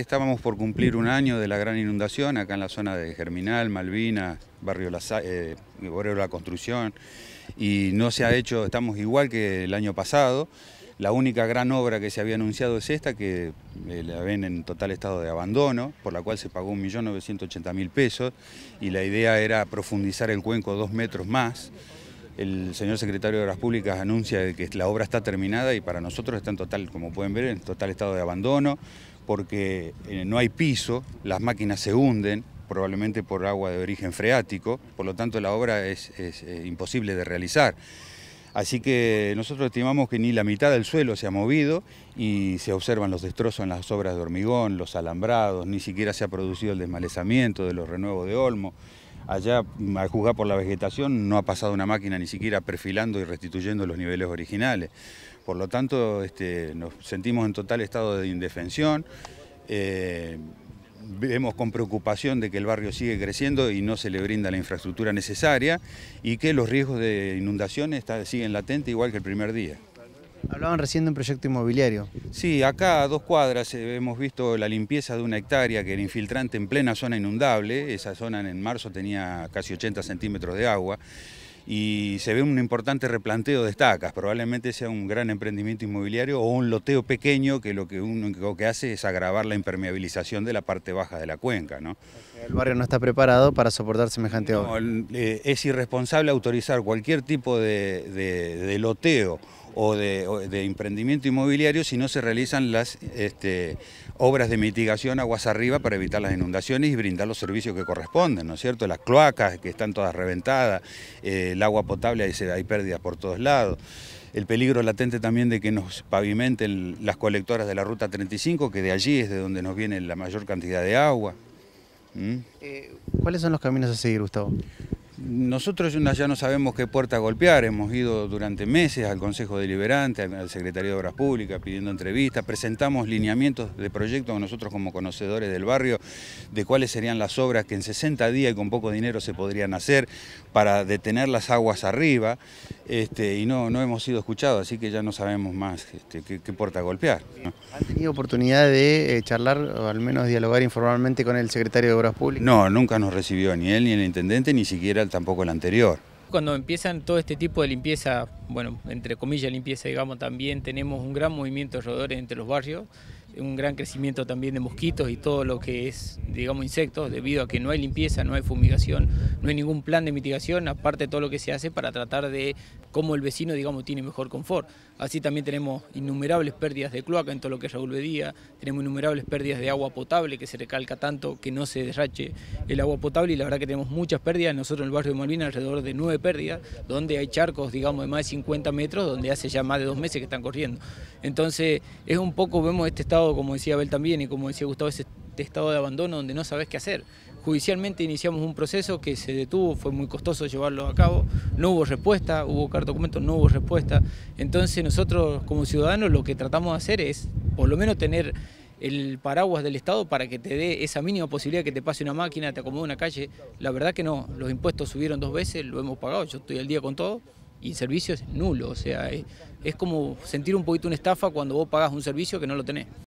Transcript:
Estábamos por cumplir un año de la gran inundación acá en la zona de Germinal, Malvina, Barrio La, eh, La Construcción y no se ha hecho, estamos igual que el año pasado. La única gran obra que se había anunciado es esta, que eh, la ven en total estado de abandono, por la cual se pagó 1.980.000 pesos y la idea era profundizar el cuenco dos metros más. El señor secretario de Obras Públicas anuncia que la obra está terminada y para nosotros está en total, como pueden ver, en total estado de abandono porque eh, no hay piso, las máquinas se hunden, probablemente por agua de origen freático, por lo tanto la obra es, eh, imposible de realizar. Así que nosotros estimamos que ni la mitad del suelo se ha movido y se observan los destrozos en las obras de hormigón, los alambrados, ni siquiera se ha producido el desmalezamiento de los renuevos de Olmo. Allá mm, a juzgar por la vegetación no ha pasado una máquina ni siquiera perfilando y restituyendo los niveles originales. Por lo tanto, este, nos sentimos en total estado de indefensión. Eh, vemos con preocupación de que el barrio sigue creciendo y no se le brinda la infraestructura necesaria y que los riesgos de inundaciones siguen latentes igual que el primer día. Hablaban recién de un proyecto inmobiliario. Sí, acá a dos cuadras hemos visto la limpieza de una hectárea que era infiltrante en plena zona inundable. Esa zona en marzo tenía casi 80 centímetros de agua y se ve un importante replanteo de estacas. Probablemente sea un gran emprendimiento inmobiliario o un loteo pequeño que lo que uno que hace es agravar la impermeabilización de la parte baja de la cuenca. ¿no? Eh, el barrio no está preparado para soportar semejante eh, es irresponsable autorizar cualquier tipo de, de loteo o de, emprendimiento inmobiliario si no se realizan las este, obras de mitigación aguas arriba para evitar las inundaciones y brindar los servicios que corresponden, ¿no es cierto? Las cloacas que están todas reventadas, eh, el agua potable, hay, hay pérdidas por todos lados el peligro latente también de que nos pavimenten las colectoras de la Ruta 35, que de allí es de donde nos viene la mayor cantidad de agua. ¿Mm? Eh, ¿Cuáles son los caminos a seguir, Gustavo? Nosotros ya no sabemos qué puerta golpear, hemos ido durante meses al Consejo Deliberante, al Secretario de Obras Públicas pidiendo entrevistas, presentamos lineamientos de proyectos nosotros como conocedores del barrio, de cuáles serían las obras que en 60 días y con poco dinero se podrían hacer para detener las aguas arriba, este, y no, no hemos sido escuchados, así que ya no sabemos más este, qué, puerta golpear. ¿Han tenido oportunidad de eh, charlar o al menos dialogar informalmente con el Secretario de Obras Públicas? No, nunca nos recibió ni él ni el Intendente, ni siquiera tampoco el anterior. Cuando empiezan todo este tipo de limpieza, bueno, entre comillas limpieza, digamos, también tenemos un gran movimiento de roedores entre los barrios un gran crecimiento también de mosquitos y todo lo que es, digamos, insectos, debido a que no hay limpieza, no hay fumigación, no hay ningún plan de mitigación, aparte de todo lo que se hace para tratar de cómo el vecino, digamos, tiene mejor confort. Así también tenemos innumerables pérdidas de cloaca en todo lo que es revolvedía, tenemos innumerables pérdidas de agua potable que se recalca tanto que no se derrache el agua potable y la verdad que tenemos muchas pérdidas, nosotros en el barrio de Molina, alrededor de nueve pérdidas, donde hay charcos, digamos, de más de 50 metros, donde hace ya más de dos meses que están corriendo. Entonces, es un poco, vemos este estado como decía Abel también y como decía Gustavo, ese este estado de abandono donde no sabes qué hacer. Judicialmente iniciamos un proceso que se detuvo, fue muy costoso llevarlo a cabo, no hubo respuesta, hubo documentos, no hubo respuesta. Entonces nosotros como ciudadanos lo que tratamos de hacer es por lo menos tener el paraguas del Estado para que te dé esa mínima posibilidad que te pase una máquina, te acomode una calle. La verdad que no, los impuestos subieron dos veces, lo hemos pagado, yo estoy al día con todo y el servicio es nulo, o sea, es, es como sentir un poquito una estafa cuando vos pagás un servicio que no lo tenés.